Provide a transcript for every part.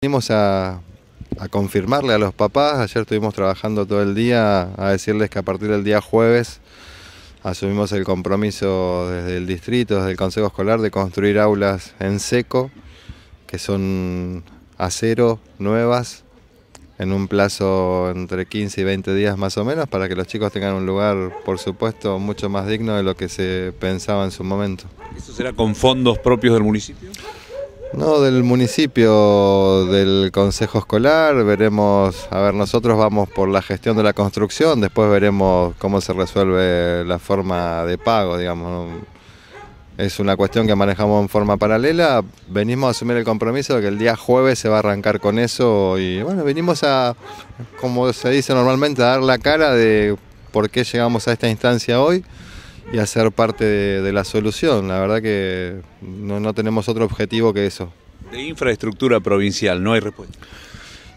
Venimos a, confirmarle a los papás, ayer estuvimos trabajando todo el día a decirles que a partir del día jueves asumimos el compromiso desde el distrito, desde el Consejo Escolar, de construir aulas en seco, que son acero, nuevas, en un plazo entre 15 y 20 días más o menos, para que los chicos tengan un lugar, por supuesto, mucho más digno de lo que se pensaba en su momento. ¿Eso será con fondos propios del municipio? No, del municipio, del consejo escolar, veremos, a ver, nosotros vamos por la gestión de la construcción, después veremos cómo se resuelve la forma de pago, digamos. Es una cuestión que manejamos en forma paralela, venimos a asumir el compromiso de que el día jueves se va a arrancar con eso y bueno, venimos a, como se dice normalmente, a dar la cara de por qué llegamos a esta instancia hoy y hacer parte de, la solución. La verdad que no, tenemos otro objetivo que eso. De infraestructura provincial, no hay respuesta.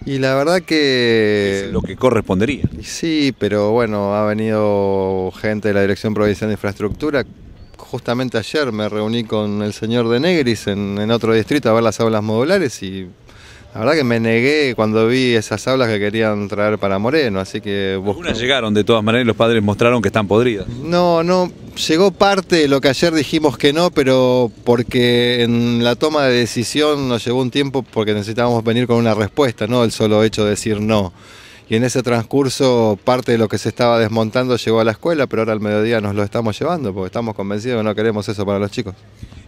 Y la verdad que... Es lo que correspondería. Sí, pero bueno, ha venido gente de la Dirección Provincial de Infraestructura. Justamente ayer me reuní con el señor de Negris en otro distrito a ver las aulas modulares y la verdad que me negué cuando vi esas aulas que querían traer para Moreno, así que... Algunas llegaron de todas maneras y los padres mostraron que están podridas. No, no, llegó parte de lo que ayer dijimos que no, pero porque en la toma de decisión nos llevó un tiempo porque necesitábamos venir con una respuesta, no el solo hecho de decir no. Y en ese transcurso parte de lo que se estaba desmontando llegó a la escuela, pero ahora al mediodía nos lo estamos llevando porque estamos convencidos que no queremos eso para los chicos.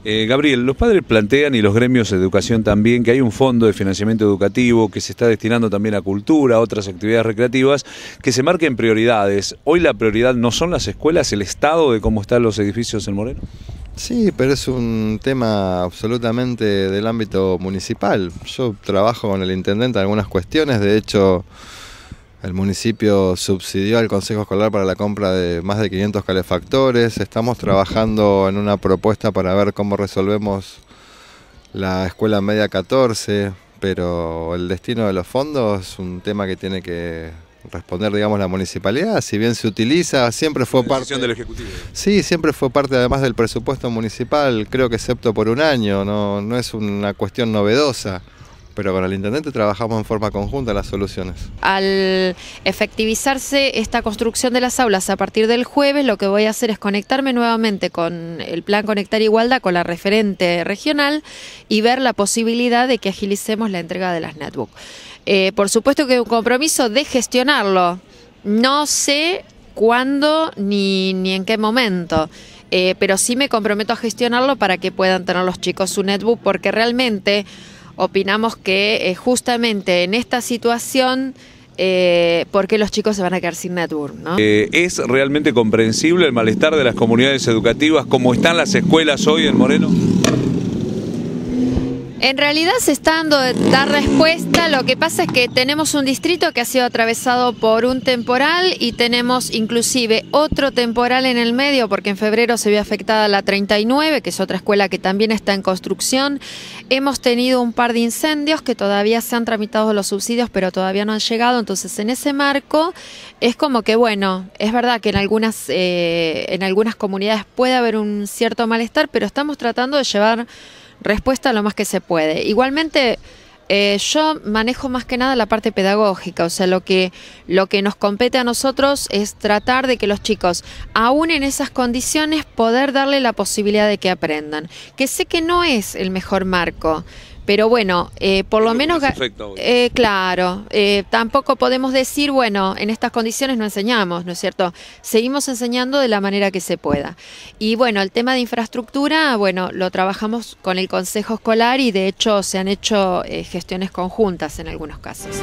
Eh, Gabriel, los padres plantean y los gremios de educación también que hay un fondo de financiamiento educativo que se está destinando también a cultura, a otras actividades recreativas, que se marquen prioridades. Hoy la prioridad no son las escuelas, el estado de cómo están los edificios en Moreno. Sí, pero es un tema absolutamente del ámbito municipal. Yo trabajo con el intendente en algunas cuestiones, de hecho... El municipio subsidió al Consejo Escolar para la compra de más de 500 calefactores. Estamos trabajando en una propuesta para ver cómo resolvemos la escuela media 14, pero el destino de los fondos es un tema que tiene que responder, digamos, la municipalidad. Si bien se utiliza, siempre fue parte del ejecutivo. Sí, siempre fue parte además del presupuesto municipal, creo que excepto por un año, no es una cuestión novedosa pero con el intendente trabajamos en forma conjunta las soluciones. Al efectivizarse esta construcción de las aulas a partir del jueves, lo que voy a hacer es conectarme nuevamente con el plan Conectar Igualdad, con la referente regional y ver la posibilidad de que agilicemos la entrega de las netbooks. Eh, por supuesto que un compromiso de gestionarlo. No sé cuándo ni, ni en qué momento. Eh, pero sí me comprometo a gestionarlo para que puedan tener los chicos su netbook, porque realmente opinamos que eh, justamente en esta situación... porque eh, por qué los chicos se van a quedar sin Network. Eh, ¿Es realmente comprensible el malestar de las comunidades educativas como están las escuelas hoy en Moreno? En realidad se está dando dar respuesta, lo que pasa es que tenemos un distrito que ha sido atravesado por un temporal y tenemos inclusive otro temporal en el medio porque en febrero se vio afectada la 39, que es otra escuela que también está en construcción. Hemos tenido un par de incendios que todavía se han tramitado los subsidios pero todavía no han llegado, entonces en ese marco es como que bueno, es verdad que en algunas, eh, en algunas comunidades puede haber un cierto malestar, pero estamos tratando de llevar respuesta lo más que se puede. Igualmente, eh, yo manejo más que nada la parte pedagógica, o sea, lo que, lo que nos compete a nosotros es tratar de que los chicos, aún en esas condiciones, poder darle la posibilidad de que aprendan. Que sé que no es el mejor marco, pero bueno, eh, por lo menos... Eh, claro, eh, tampoco podemos decir, bueno, en estas condiciones no enseñamos, ¿no es cierto? Seguimos enseñando de la manera que se pueda. Y bueno, el tema de infraestructura, bueno, lo trabajamos con el Consejo Escolar y de hecho se han hecho eh, gestiones conjuntas en algunos casos.